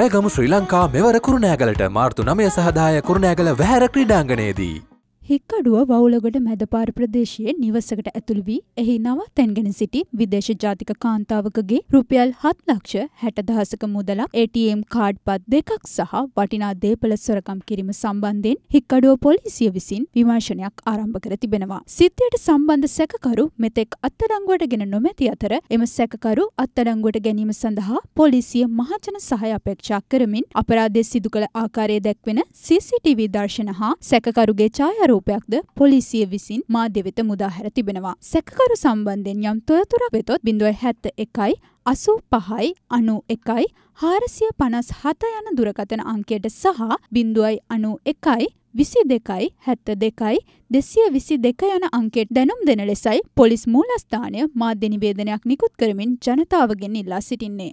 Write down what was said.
ජයගමු ශ්‍රී ලංකා මෙවර කුරුණෑගලට මාර්තු නමය සහදාය කුරුණෑගල වැහැර ක්‍රීඩාංගනයේදී. හික්කඩුව වවුලගොඩ මැදපාර ප්‍රදේශයේ නිවසකට ඇතුළු වී එහි නවාතැන්ගෙන සිටි විදේශ ජාතික කාන්තාවකගේ රුපියල් හත් ලක්ෂ හැට දහසක මුදලක් ATM කාඩ් පත් දෙකක් සහ වටිනා දේපල සොරකම් කිරීම සම්බන්ධයෙන් හික්කඩුව පොලිසිය විසින් විමර්ශනයක් ආරම්භ කර තිබෙනවා. සිද්ධියට සම්බන්ධ සැකකරු මෙතෙක් අත්අඩංගුවට ගෙන නොමැති අතර එම සැකකරු අත්අඩංගුවට ගැනීම සඳහා පොලිසිය මහජන සහාය අපේක්ෂා කරමින් අපරාධය සිදු කළ ආකාරය දැක්වෙන CCTV දර්ශන හා සැකකරුගේ ඡායාරූප ආරෝපයක්ද පොලිසිය විසින් මා දෙවෙත මුදාහැර තිබෙනවා. සැකකරු සම්බන්ධයෙන් යම් තොරතුරක් වෙතොත් බිඳුව හැත්ත එකයි අසූ පහයි අනු එකයි හාරසිය පනස් හත යන දුරකතන අංකයට සහ බිින්දුවයි අනු එකයි විසි දෙකයි හැත්ත දෙකයි දෙසිය විසි දෙක යන අංකෙට දැනුම් දෙන ලෙසයි පොලිස් මූලස්ථානය මාධ්‍යනිවේදනයක් නිකුත් කරමින් ජනතාවගෙන් ඉල්ලා සිටින්නේ.